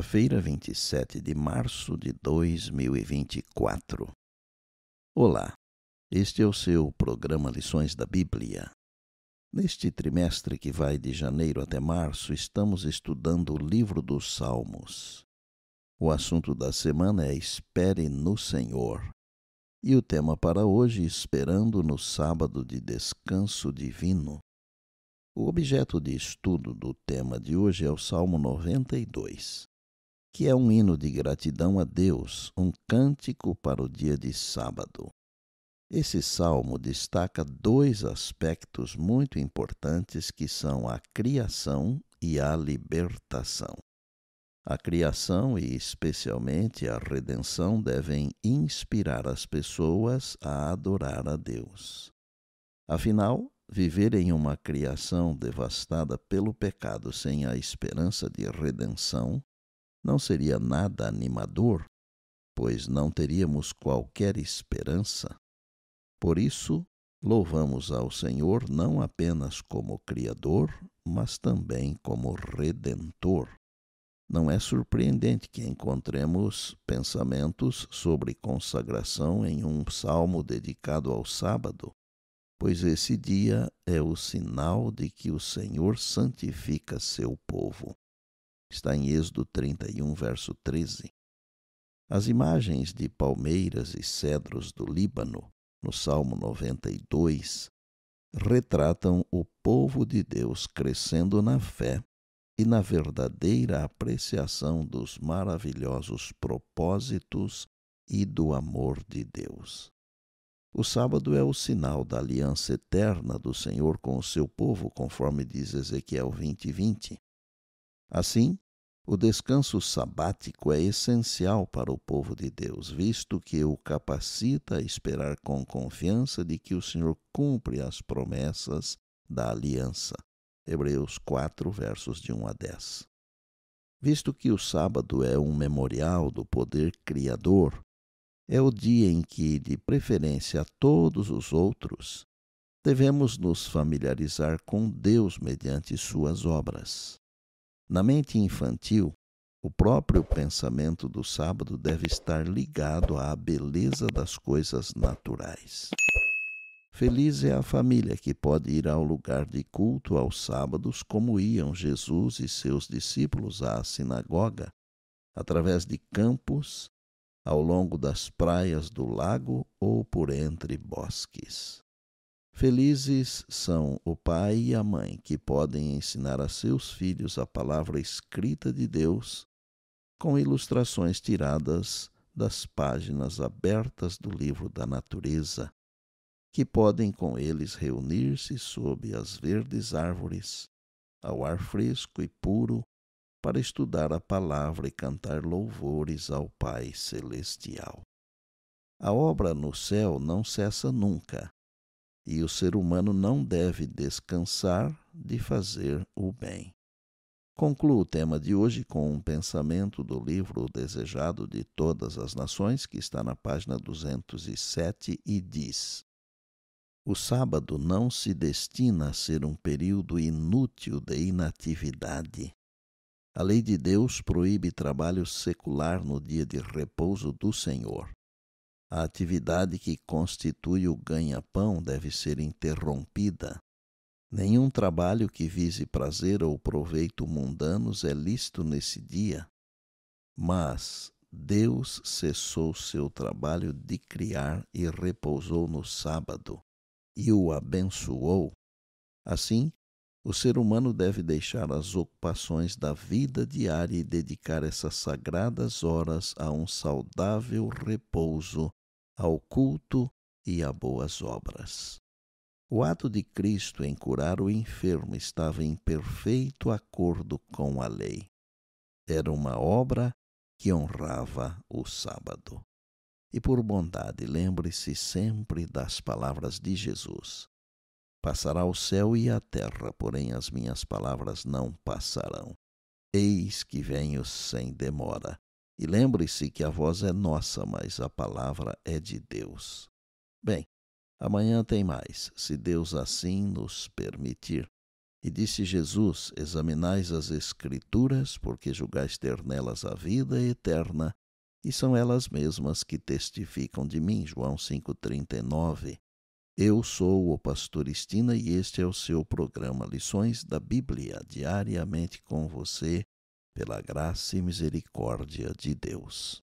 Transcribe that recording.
quarta-feira, 27 de março de 2024. Olá, este é o seu programa Lições da Bíblia. Neste trimestre que vai de janeiro até março, estamos estudando o livro dos Salmos. O assunto da semana é Espere no Senhor. E o tema para hoje, Esperando no Sábado de Descanso Divino. O objeto de estudo do tema de hoje é o Salmo 92 que é um hino de gratidão a Deus, um cântico para o dia de sábado. Esse salmo destaca dois aspectos muito importantes que são a criação e a libertação. A criação e especialmente a redenção devem inspirar as pessoas a adorar a Deus. Afinal, viver em uma criação devastada pelo pecado sem a esperança de redenção não seria nada animador, pois não teríamos qualquer esperança. Por isso, louvamos ao Senhor não apenas como Criador, mas também como Redentor. Não é surpreendente que encontremos pensamentos sobre consagração em um salmo dedicado ao sábado, pois esse dia é o sinal de que o Senhor santifica seu povo. Está em Êxodo 31, verso 13. As imagens de palmeiras e cedros do Líbano, no Salmo 92, retratam o povo de Deus crescendo na fé e na verdadeira apreciação dos maravilhosos propósitos e do amor de Deus. O sábado é o sinal da aliança eterna do Senhor com o seu povo, conforme diz Ezequiel 20:20. Assim, o descanso sabático é essencial para o povo de Deus, visto que o capacita a esperar com confiança de que o Senhor cumpre as promessas da aliança. Hebreus 4, versos de 1 a 10. Visto que o sábado é um memorial do poder criador, é o dia em que, de preferência a todos os outros, devemos nos familiarizar com Deus mediante suas obras. Na mente infantil, o próprio pensamento do sábado deve estar ligado à beleza das coisas naturais. Feliz é a família que pode ir ao lugar de culto aos sábados, como iam Jesus e seus discípulos à sinagoga, através de campos, ao longo das praias do lago ou por entre bosques. Felizes são o pai e a mãe que podem ensinar a seus filhos a palavra escrita de Deus com ilustrações tiradas das páginas abertas do livro da natureza, que podem com eles reunir-se sob as verdes árvores, ao ar fresco e puro, para estudar a palavra e cantar louvores ao Pai Celestial. A obra no céu não cessa nunca e o ser humano não deve descansar de fazer o bem. Concluo o tema de hoje com um pensamento do livro O Desejado de Todas as Nações, que está na página 207 e diz: O sábado não se destina a ser um período inútil de inatividade. A lei de Deus proíbe trabalho secular no dia de repouso do Senhor. A atividade que constitui o ganha-pão deve ser interrompida. Nenhum trabalho que vise prazer ou proveito mundanos é lícito nesse dia. Mas Deus cessou seu trabalho de criar e repousou no sábado, e o abençoou. Assim, o ser humano deve deixar as ocupações da vida diária e dedicar essas sagradas horas a um saudável repouso, ao culto e a boas obras. O ato de Cristo em curar o enfermo estava em perfeito acordo com a lei. Era uma obra que honrava o sábado. E por bondade, lembre-se sempre das palavras de Jesus Passará o céu e a terra, porém as minhas palavras não passarão. Eis que venho sem demora. E lembre-se que a voz é nossa, mas a palavra é de Deus. Bem, amanhã tem mais, se Deus assim nos permitir. E disse Jesus: Examinais as Escrituras, porque julgais ter nelas a vida eterna, e são elas mesmas que testificam de mim. João 5,39. Eu sou o pastor Estina e este é o seu programa Lições da Bíblia, diariamente com você, pela graça e misericórdia de Deus.